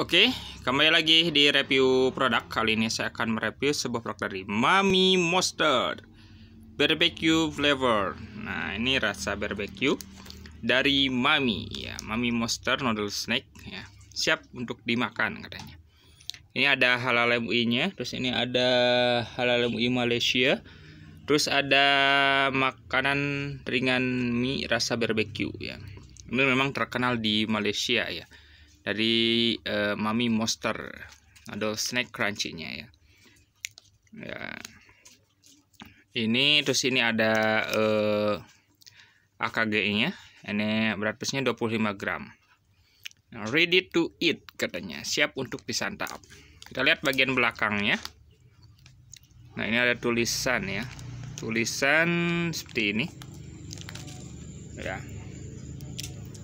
Oke, kembali lagi di review produk. Kali ini saya akan mereview sebuah produk dari Mami Monster Barbecue Flavor. Nah, ini rasa barbecue dari Mami ya, Mami Monster Noodle Snack ya. Siap untuk dimakan katanya. Ini ada halal MUI-nya, terus ini ada halal MUI Malaysia. Terus ada makanan ringan mie rasa barbecue ya. Ini memang terkenal di Malaysia ya dari uh, Mami Monster ada snack crunchy-nya ya. ya. Ini terus ini ada uh, eh, AKG-nya. Ini berat pesnya 25 gram. ready to eat katanya, siap untuk disantap. Kita lihat bagian belakangnya. Nah, ini ada tulisan ya. Tulisan seperti ini. Ya.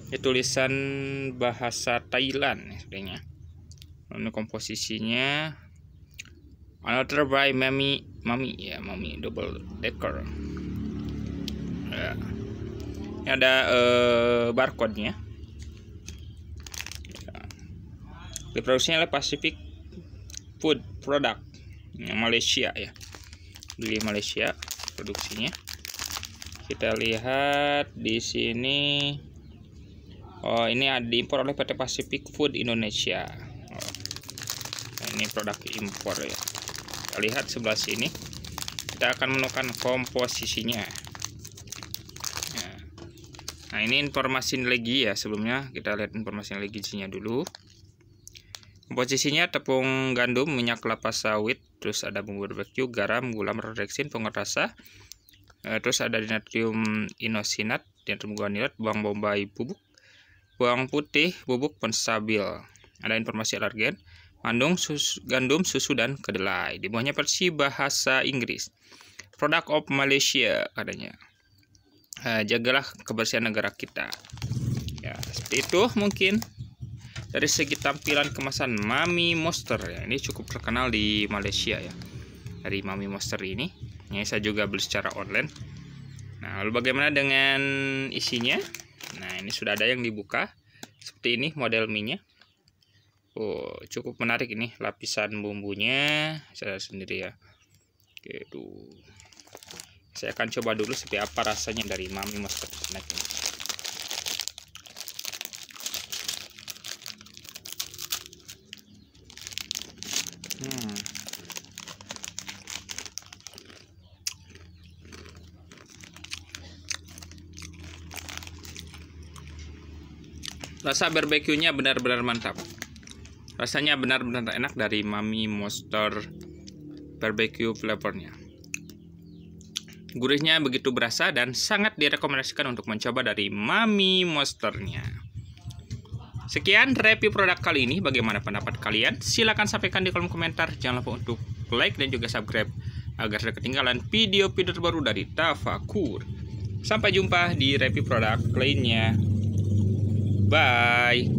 Ini tulisan bahasa Thailand sebenarnya Ini komposisinya another by mami mami ya mami double decker ya. ini ada uh, eh, barcode nya ya. diproduksinya oleh Pacific Food Product ini Malaysia ya beli Malaysia produksinya kita lihat di sini oh, ini diimpor oleh PT Pacific Food Indonesia oh. nah, ini produk impor ya kita lihat sebelah sini kita akan menemukan komposisinya ya. nah ini informasi lagi ya sebelumnya kita lihat informasi lagi isinya dulu Komposisinya tepung gandum, minyak kelapa sawit, terus ada bumbu barbeque, garam, gula merdeksin, pengurus rasa. Eh, terus ada natrium inosinat, natrium guanilat, bawang bombay bubuk, bawang putih, bubuk penstabil. Ada informasi alergen, mandung, susu, gandum, susu, dan kedelai. Di bawahnya versi bahasa Inggris. Product of Malaysia katanya. Eh, jagalah kebersihan negara kita. Ya, seperti itu mungkin dari segi tampilan kemasan Mami Monster ya ini cukup terkenal di Malaysia ya dari Mami Monster ini ini saya juga beli secara online nah lalu bagaimana dengan isinya Nah, ini sudah ada yang dibuka. Seperti ini model mie-nya. Oh, cukup menarik ini lapisan bumbunya. Saya sendiri ya. Oke, Saya akan coba dulu seperti apa rasanya dari Mami Master Snack ini. Hmm. Rasa barbeque-nya benar-benar mantap. Rasanya benar-benar enak dari Mami Monster Barbecue flavornya. Gurihnya begitu berasa dan sangat direkomendasikan untuk mencoba dari Mami Monsternya. Sekian review produk kali ini. Bagaimana pendapat kalian? Silahkan sampaikan di kolom komentar. Jangan lupa untuk like dan juga subscribe agar tidak ketinggalan video-video terbaru dari Tafakur. Sampai jumpa di review produk lainnya. Bye!